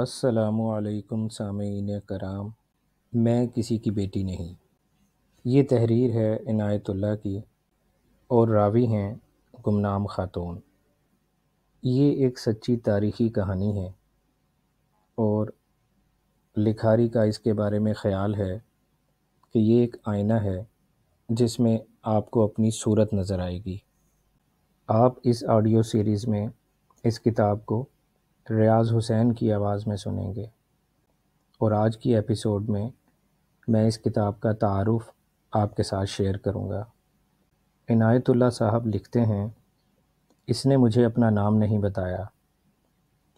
असलकम साम कराम मैं किसी की बेटी नहीं ये तहरीर है इनायतुल्ला की और रावी हैं गुमनाम ख़ातून ये एक सच्ची तारीख़ी कहानी है और लिखारी का इसके बारे में ख़्याल है कि ये एक आईना है जिसमें आपको अपनी सूरत नज़र आएगी आप इस ऑडियो सीरीज़ में इस किताब को रियाज़ हुसैन की आवाज़ में सुनेंगे और आज की एपिसोड में मैं इस किताब का तारफ़ आपके साथ शेयर करूँगा इनायतुल्ला साहब लिखते हैं इसने मुझे अपना नाम नहीं बताया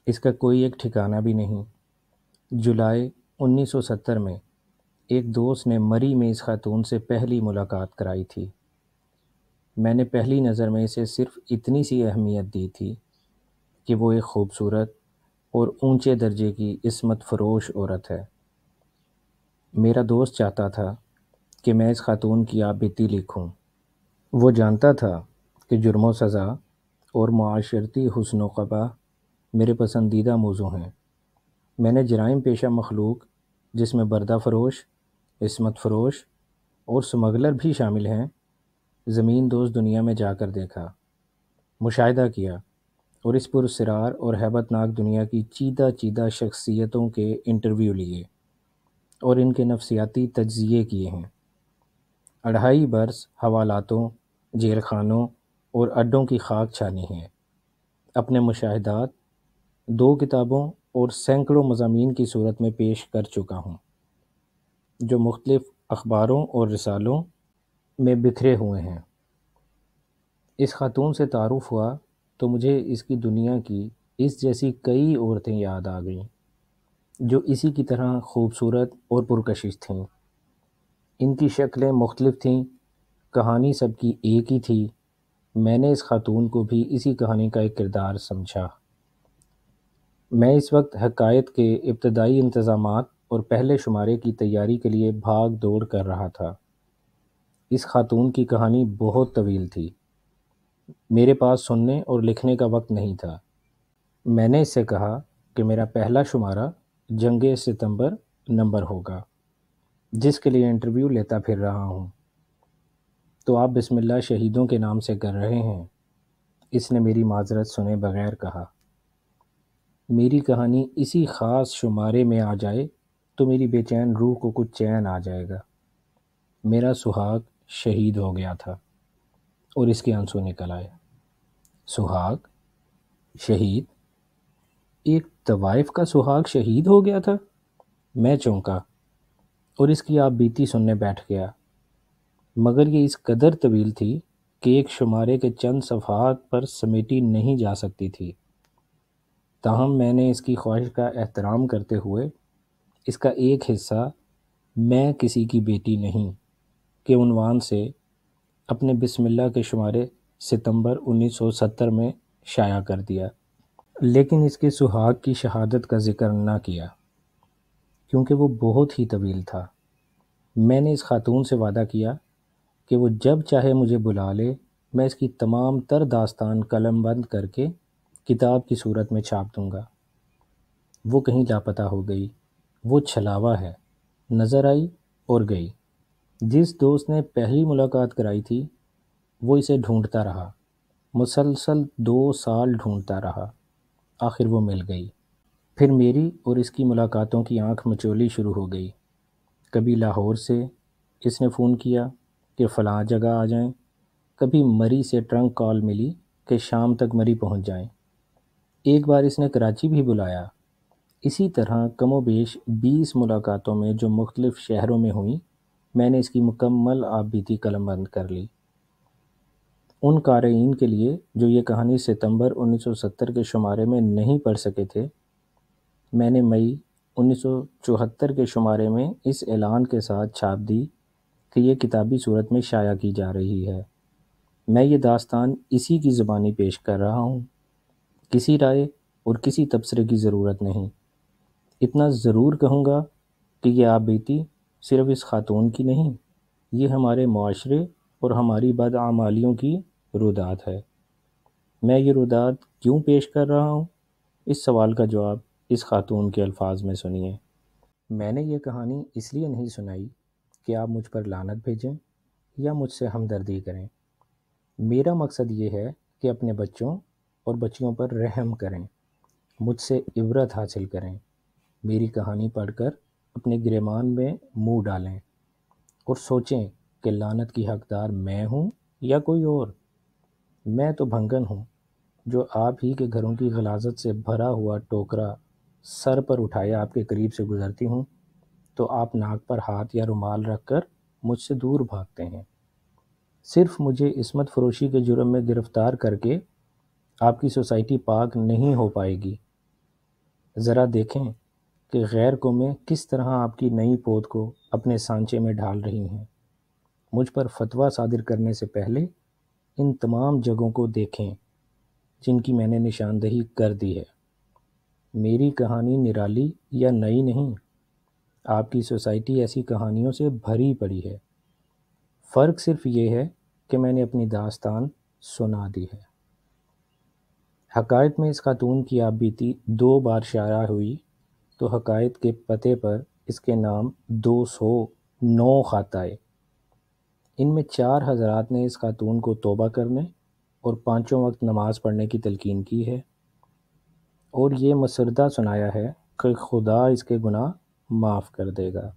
इसका कोई एक ठिकाना भी नहीं जुलाई 1970 में एक दोस्त ने मरी में इस खातून से पहली मुलाकात कराई थी मैंने पहली नज़र में इसे सिर्फ इतनी सी अहमियत दी थी कि वो एक खूबसूरत और ऊंचे दर्जे की इसमत फरोश औरत है मेरा दोस्त चाहता था कि मैं इस खातून की आप बीती लिखूँ वो जानता था कि जुर्म सज़ा और माशरती हसन वबा मेरे पसंदीदा मौजू हैं मैंने जराइम पेशा मखलूक जिसमें बर्दा फरोश इसमत फरोश और स्मगलर भी शामिल हैं ज़मीन दोस्त दुनिया में जाकर देखा मुशाह किया और इस पुरसरार और हैबतनाक दुनिया की चीदा चीदा शख्सियतों के इंटरव्यू लिए और इनके नफसियाती तजिए किए हैं अढ़ाई बरस हवालातों जेल खानों और अड्डों की खाक छानी है अपने मुशाहदात दो किताबों और सैकड़ों मजामी की सूरत में पेश कर चुका हूँ जो मुख्तफ़ अखबारों और रिसालों में बिखरे हुए हैं इस खातून से तारुफ़ हुआ तो मुझे इसकी दुनिया की इस जैसी कई औरतें याद आ गईं जो इसी की तरह खूबसूरत और पुरकशिश थीं इनकी शक्लें मुख्तलिफ थीं कहानी सबकी एक ही थी मैंने इस खातून को भी इसी कहानी का एक किरदार समझा मैं इस वक्त हकायत के इब्तदाई इंतज़ाम और पहले शुमारे की तैयारी के लिए भाग दौड़ कर रहा था इस खातून की कहानी बहुत तवील थी मेरे पास सुनने और लिखने का वक्त नहीं था मैंने इससे कहा कि मेरा पहला शुमारा जंग सितंबर नंबर होगा जिसके लिए इंटरव्यू लेता फिर रहा हूँ तो आप बिस्मिल्लाह शहीदों के नाम से कर रहे हैं इसने मेरी माजरत सुने बगैर कहा मेरी कहानी इसी ख़ास शुमारे में आ जाए तो मेरी बेचैन रूह को कुछ चैन आ जाएगा मेरा सुहाग शहीद हो गया था और इसके आंसू निकल आए सुहाग शहीद एक तवाइफ का सुहाग शहीद हो गया था मैं चौंका और इसकी आप बीती सुनने बैठ गया मगर ये इस कदर तवील थी कि एक शुमारे के चंद सफ़ात पर समेटी नहीं जा सकती थी ताहम मैंने इसकी ख्वाहिश का एहतराम करते हुए इसका एक हिस्सा मैं किसी की बेटी नहीं के उनवान से अपने बिस्मिल्लाह के शुमारे सितंबर 1970 में शाया कर दिया लेकिन इसके सुहाग की शहादत का ज़िक्र ना किया क्योंकि वो बहुत ही तवील था मैंने इस खातून से वादा किया कि वो जब चाहे मुझे बुला ले मैं इसकी तमाम तर दास्तान कलम बंद करके किताब की सूरत में छाप दूँगा वो कहीं लापता हो गई वो छलावा है नज़र आई और गई जिस दोस्त ने पहली मुलाकात कराई थी वो इसे ढूंढता रहा मुसलसल दो साल ढूंढता रहा आखिर वो मिल गई फिर मेरी और इसकी मुलाकातों की आंख मचोली शुरू हो गई कभी लाहौर से इसने फ़ोन किया कि फ़लाँ जगह आ जाएं, कभी मरी से ट्रंक कॉल मिली कि शाम तक मरी पहुंच जाएं। एक बार इसने कराची भी बुलाया इसी तरह कमो बेश बीस मुलाकातों में जो मुख्तलिफ़ शहरों में हुई मैंने इसकी मुकम्मल आबीती बंद कर ली उन क़ारीन के लिए जो ये कहानी सितंबर 1970 के शुमारे में नहीं पढ़ सके थे मैंने मई 1974 के शुमारे में इस ऐलान के साथ छाप दी कि ये किताबी सूरत में शाया की जा रही है मैं ये दास्तान इसी की ज़बानी पेश कर रहा हूँ किसी राय और किसी तबसरे की ज़रूरत नहीं इतना ज़रूर कहूँगा कि यह आप बीती सिर्फ इस खातून की नहीं ये हमारे माशरे और हमारी बदआमालियों की रुदात है मैं ये रुदात क्यों पेश कर रहा हूँ इस सवाल का जवाब इस खातून के अल्फाज में सुनिए मैंने ये कहानी इसलिए नहीं सुनाई कि आप मुझ पर लानत भेजें या मुझसे हमदर्दी करें मेरा मकसद ये है कि अपने बच्चों और बच्चियों पर रहम करें मुझसे इबरत हासिल करें मेरी कहानी पढ़कर अपने गिरमान में मुंह डालें और सोचें कि लानत की हकदार मैं हूँ या कोई और मैं तो भंगन हूँ जो आप ही के घरों की गलाजत से भरा हुआ टोकरा सर पर उठाए आपके करीब से गुजरती हूँ तो आप नाक पर हाथ या रुमाल रख कर मुझसे दूर भागते हैं सिर्फ मुझे इसमत फरोशी के जुर्म में गिरफ़्तार करके आपकी सोसाइटी पाक नहीं हो पाएगी ज़रा देखें कि गैर कौमें किस तरह आपकी नई पौध को अपने सांचे में ढाल रही हैं मुझ पर फतवा सादिर करने से पहले इन तमाम जगहों को देखें जिनकी मैंने निशानदेही कर दी है मेरी कहानी निराली या नई नहीं आपकी सोसाइटी ऐसी कहानियों से भरी पड़ी है फ़र्क सिर्फ ये है कि मैंने अपनी दास्तान सुना दी है हकायत में इस खातून की आप बीती दो बार शाया हुई तो हकायद के पते पर इसके नाम दो सौ नौ ख़त आए इनमें चार हज़रात ने इस खातून को तोबा करने और पाँचों वक्त नमाज़ पढ़ने की तलकिन की है और ये मसरदा सुनाया है कि खुदा इसके गुनाह माफ़ कर देगा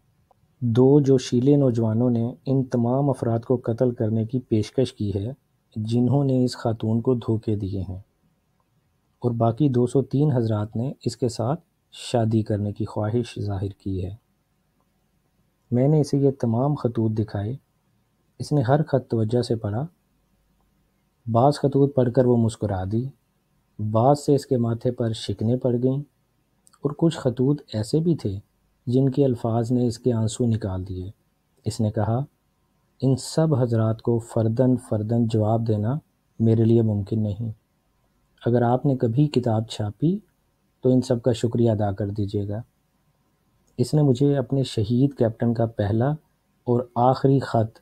दो जोशीले नौजवानों ने इन तमाम अफराद को कत्ल करने की पेशकश की है जिन्होंने इस खातून को धोखे दिए हैं और बाकी 203 हज़रा ने इसके साथ शादी करने की ख्वाहिश ज़ाहिर की है मैंने इसे ये तमाम खतूत दिखाए इसने हर खत तवज्जो से पढ़ा बाज़ खतूत पढ़कर वो मुस्कुरा दी बाज़ से इसके माथे पर शिकने पड़ गईं और कुछ खतूत ऐसे भी थे जिनके अल्फाज ने इसके आंसू निकाल दिए इसने कहा इन सब हजरात को फर्दन फ़र्दन जवाब देना मेरे लिए मुमकिन नहीं अगर आपने कभी किताब छापी तो इन सब का शुक्रिया अदा कर दीजिएगा इसने मुझे अपने शहीद कैप्टन का पहला और आखिरी ख़त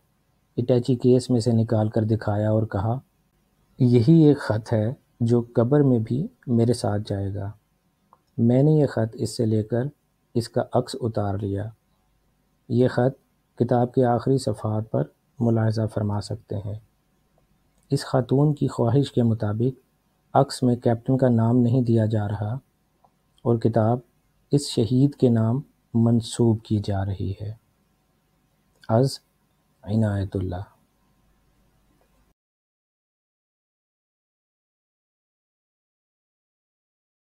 इटैची केस में से निकाल कर दिखाया और कहा यही एक ख़त है जो कब्र में भी मेरे साथ जाएगा मैंने ये ख़त इससे लेकर इसका अक्स उतार लिया ये ख़त किताब के आखिरी सफ़ात पर मुलाजा फरमा सकते हैं इस खातून की ख्वाहिश के मुताबिक अक्स में कैप्टन का नाम नहीं दिया जा रहा और किताब इस शहीद के नाम मंसूब की जा रही है अज़ इनायतुल्ला